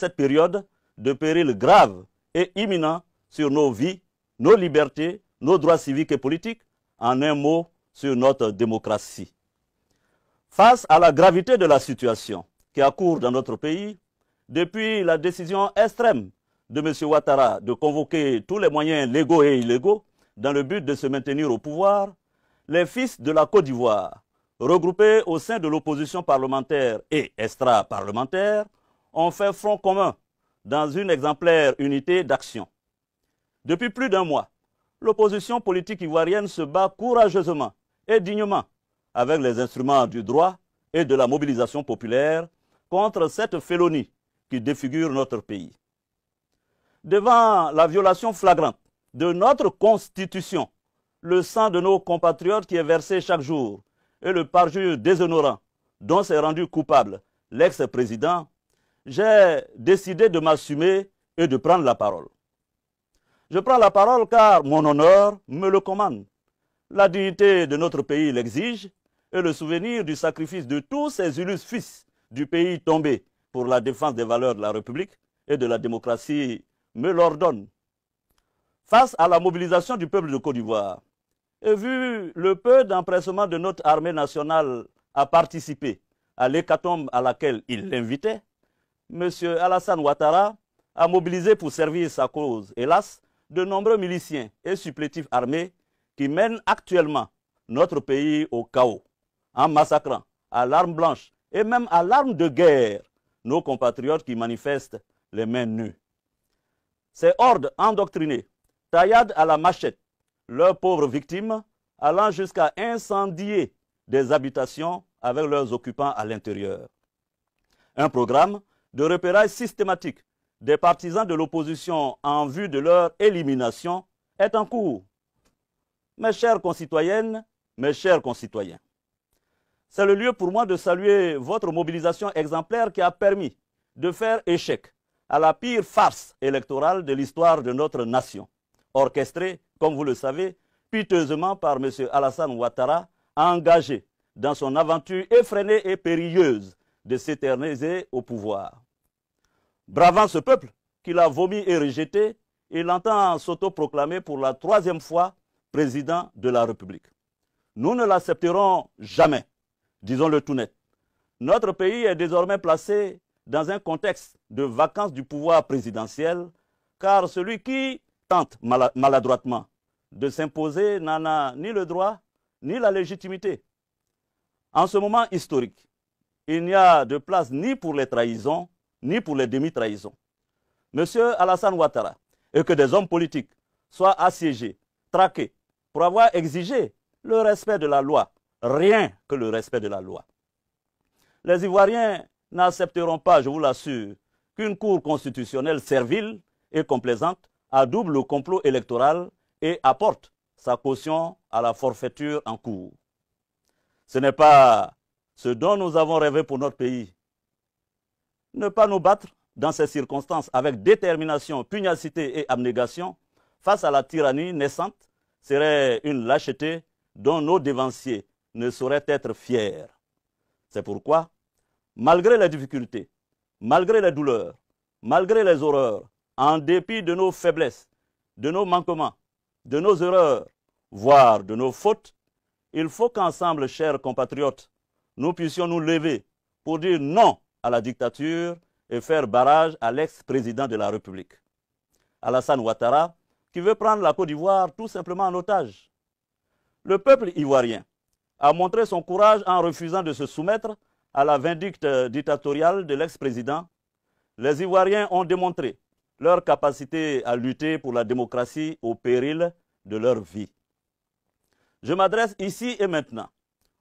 cette période de péril grave et imminent sur nos vies, nos libertés, nos droits civiques et politiques, en un mot, sur notre démocratie. Face à la gravité de la situation qui accourt dans notre pays, depuis la décision extrême de M. Ouattara de convoquer tous les moyens légaux et illégaux dans le but de se maintenir au pouvoir, les fils de la Côte d'Ivoire, regroupés au sein de l'opposition parlementaire et extra-parlementaire, ont fait front commun dans une exemplaire unité d'action. Depuis plus d'un mois, l'opposition politique ivoirienne se bat courageusement et dignement avec les instruments du droit et de la mobilisation populaire contre cette félonie qui défigure notre pays. Devant la violation flagrante de notre Constitution, le sang de nos compatriotes qui est versé chaque jour et le parjure déshonorant dont s'est rendu coupable l'ex-président j'ai décidé de m'assumer et de prendre la parole. Je prends la parole car mon honneur me le commande. La dignité de notre pays l'exige et le souvenir du sacrifice de tous ces illustres fils du pays tombé pour la défense des valeurs de la République et de la démocratie me l'ordonne. Face à la mobilisation du peuple de Côte d'Ivoire, et vu le peu d'empressement de notre armée nationale à participer à l'hécatombe à laquelle il l'invitait, M. Alassane Ouattara a mobilisé pour servir sa cause, hélas, de nombreux miliciens et supplétifs armés qui mènent actuellement notre pays au chaos, en massacrant à l'arme blanche et même à l'arme de guerre nos compatriotes qui manifestent les mains nues. Ces hordes endoctrinées tailladent à la machette leurs pauvres victimes, allant jusqu'à incendier des habitations avec leurs occupants à l'intérieur. Un programme de repérage systématique des partisans de l'opposition en vue de leur élimination est en cours. Mes chers concitoyennes, mes chers concitoyens, c'est le lieu pour moi de saluer votre mobilisation exemplaire qui a permis de faire échec à la pire farce électorale de l'histoire de notre nation, orchestrée, comme vous le savez, piteusement par M. Alassane Ouattara, engagé dans son aventure effrénée et périlleuse de s'éterniser au pouvoir. Bravant ce peuple qu'il a vomi et rejeté, il entend s'autoproclamer pour la troisième fois président de la République. Nous ne l'accepterons jamais, disons-le tout net. Notre pays est désormais placé dans un contexte de vacances du pouvoir présidentiel, car celui qui tente maladroitement de s'imposer n'en a ni le droit ni la légitimité. En ce moment historique, il n'y a de place ni pour les trahisons, ni pour les demi-trahisons. Monsieur Alassane Ouattara, et que des hommes politiques soient assiégés, traqués, pour avoir exigé le respect de la loi, rien que le respect de la loi. Les Ivoiriens n'accepteront pas, je vous l'assure, qu'une cour constitutionnelle servile et complaisante a double complot électoral et apporte sa caution à la forfaiture en cours. Ce n'est pas ce dont nous avons rêvé pour notre pays. Ne pas nous battre dans ces circonstances avec détermination, pugnacité et abnégation face à la tyrannie naissante serait une lâcheté dont nos dévanciers ne sauraient être fiers. C'est pourquoi, malgré les difficultés, malgré les douleurs, malgré les horreurs, en dépit de nos faiblesses, de nos manquements, de nos erreurs, voire de nos fautes, il faut qu'ensemble, chers compatriotes, nous puissions nous lever pour dire non à la dictature et faire barrage à l'ex-président de la République, Alassane Ouattara, qui veut prendre la Côte d'Ivoire tout simplement en otage. Le peuple ivoirien a montré son courage en refusant de se soumettre à la vindicte dictatoriale de l'ex-président. Les Ivoiriens ont démontré leur capacité à lutter pour la démocratie au péril de leur vie. Je m'adresse ici et maintenant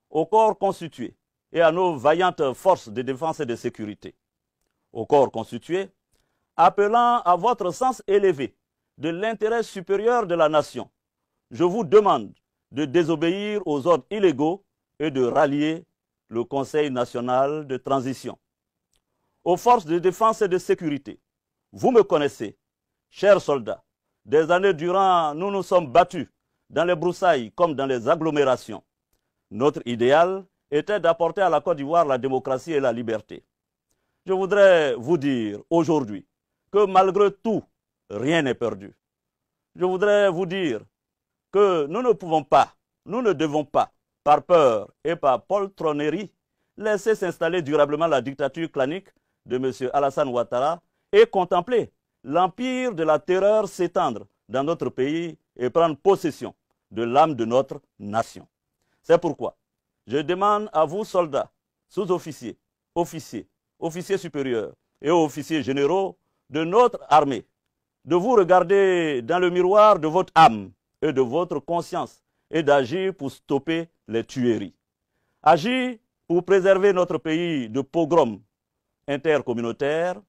au corps constitué et à nos vaillantes forces de défense et de sécurité, au corps constitué, appelant à votre sens élevé de l'intérêt supérieur de la nation, je vous demande de désobéir aux ordres illégaux et de rallier le Conseil national de transition. Aux forces de défense et de sécurité, vous me connaissez, chers soldats, des années durant, nous nous sommes battus dans les broussailles comme dans les agglomérations. Notre idéal était d'apporter à la Côte d'Ivoire la démocratie et la liberté. Je voudrais vous dire aujourd'hui que malgré tout, rien n'est perdu. Je voudrais vous dire que nous ne pouvons pas, nous ne devons pas, par peur et par poltronnerie, laisser s'installer durablement la dictature clanique de M. Alassane Ouattara et contempler l'empire de la terreur s'étendre dans notre pays et prendre possession de l'âme de notre nation. C'est pourquoi je demande à vous, soldats, sous-officiers, officiers, officiers supérieurs et officiers généraux de notre armée, de vous regarder dans le miroir de votre âme et de votre conscience et d'agir pour stopper les tueries. Agir pour préserver notre pays de pogroms intercommunautaires,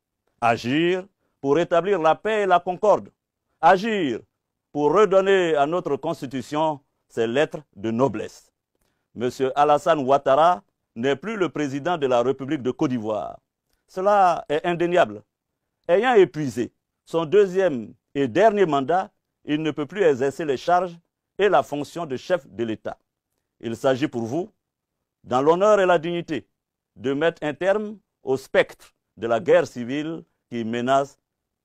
agir pour rétablir la paix et la concorde, agir pour redonner à notre Constitution ses lettres de noblesse. M. Alassane Ouattara n'est plus le président de la République de Côte d'Ivoire. Cela est indéniable. Ayant épuisé son deuxième et dernier mandat, il ne peut plus exercer les charges et la fonction de chef de l'État. Il s'agit pour vous, dans l'honneur et la dignité, de mettre un terme au spectre de la guerre civile qui menace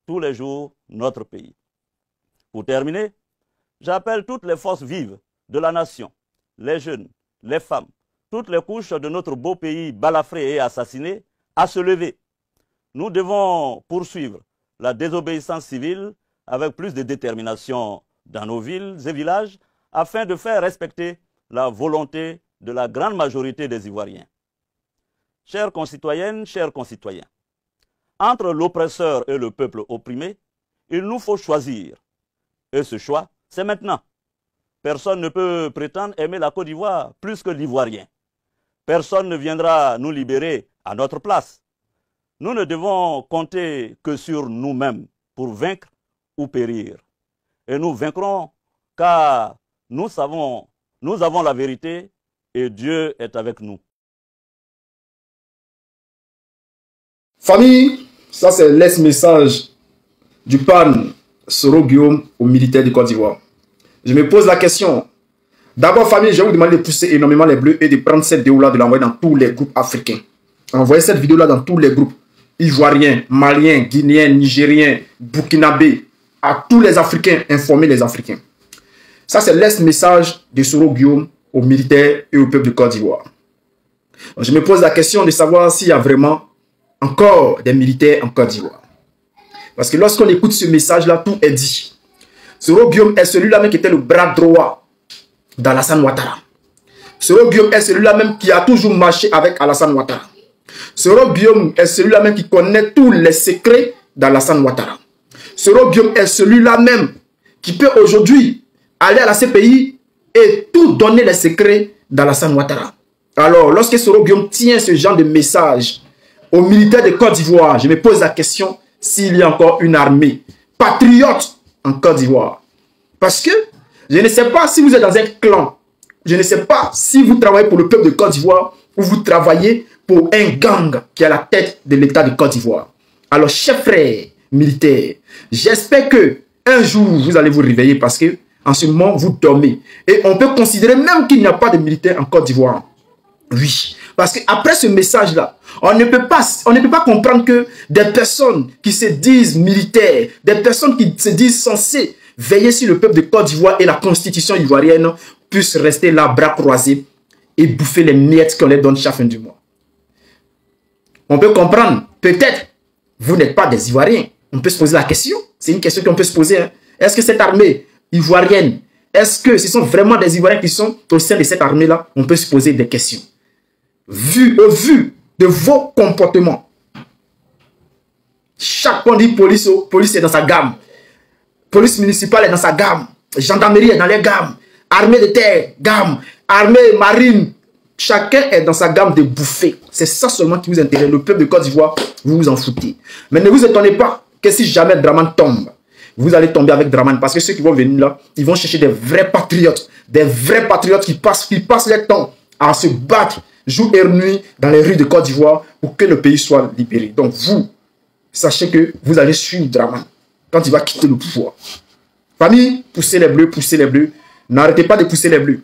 tous les jours notre pays. Pour terminer, j'appelle toutes les forces vives de la nation, les jeunes, les femmes, toutes les couches de notre beau pays balafré et assassiné, à se lever. Nous devons poursuivre la désobéissance civile avec plus de détermination dans nos villes et villages afin de faire respecter la volonté de la grande majorité des Ivoiriens. Chères concitoyennes, chers concitoyens, entre l'oppresseur et le peuple opprimé, il nous faut choisir. Et ce choix, c'est maintenant. Personne ne peut prétendre aimer la Côte d'Ivoire plus que l'Ivoirien. Personne ne viendra nous libérer à notre place. Nous ne devons compter que sur nous-mêmes pour vaincre ou périr. Et nous vaincrons car nous savons, nous avons la vérité et Dieu est avec nous. Famille, ça c'est lex message du pan Soro Guillaume aux militaires du Côte d'Ivoire. Je me pose la question. D'abord, famille, je vais vous demander de pousser énormément les bleus et de prendre cette vidéo-là, de l'envoyer dans tous les groupes africains. Envoyer cette vidéo-là dans tous les groupes. Ivoiriens, Maliens, Guinéens, Nigériens, Burkinabés, à tous les Africains, informez les Africains. Ça, c'est l'est message de Soro Guillaume aux militaires et au peuple de Côte d'Ivoire. Je me pose la question de savoir s'il y a vraiment encore des militaires en Côte d'Ivoire. Parce que lorsqu'on écoute ce message-là, tout est dit. Soro Guillaume est celui-là même qui était le bras droit d'Alassane Ouattara. Soro Guillaume est celui-là même qui a toujours marché avec Alassane Ouattara. Soro Guillaume est celui-là même qui connaît tous les secrets d'Alassane Ouattara. Soro Guillaume est celui-là même qui peut aujourd'hui aller à la CPI et tout donner les secrets d'Alassane Ouattara. Alors, lorsque Soro Guillaume tient ce genre de message aux militaires de Côte d'Ivoire, je me pose la question s'il y a encore une armée patriote en Côte d'Ivoire. Parce que je ne sais pas si vous êtes dans un clan. Je ne sais pas si vous travaillez pour le peuple de Côte d'Ivoire ou vous travaillez pour un gang qui est à la tête de l'État de Côte d'Ivoire. Alors, chef frères militaires, j'espère que un jour, vous allez vous réveiller parce que en ce moment, vous dormez. Et on peut considérer même qu'il n'y a pas de militaires en Côte d'Ivoire. Oui. Parce qu'après ce message-là, on, ne peut pas, on ne peut pas comprendre que des personnes qui se disent militaires, des personnes qui se disent censées veiller sur le peuple de Côte d'Ivoire et la constitution ivoirienne puissent rester là, bras croisés, et bouffer les miettes qu'on leur donne chaque fin du mois. On peut comprendre, peut-être, vous n'êtes pas des Ivoiriens. On peut se poser la question. C'est une question qu'on peut se poser. Hein. Est-ce que cette armée ivoirienne, est-ce que ce sont vraiment des Ivoiriens qui sont au sein de cette armée-là On peut se poser des questions vu, au vu de vos comportements. Chaque fois, dit police, police est dans sa gamme. Police municipale est dans sa gamme. Gendarmerie est dans les gammes. Armée de terre, gamme. Armée marine. Chacun est dans sa gamme de bouffées. C'est ça seulement qui vous intéresse. Le peuple de Côte d'Ivoire, vous vous en foutez. Mais ne vous étonnez pas que si jamais Draman tombe, vous allez tomber avec Draman. Parce que ceux qui vont venir là, ils vont chercher des vrais patriotes. Des vrais patriotes qui passent, qui passent leur temps à se battre jour et nuit dans les rues de Côte d'Ivoire pour que le pays soit libéré. Donc vous, sachez que vous allez suivre Draman quand il va quitter le pouvoir. Famille, poussez les bleus, poussez les bleus. N'arrêtez pas de pousser les bleus.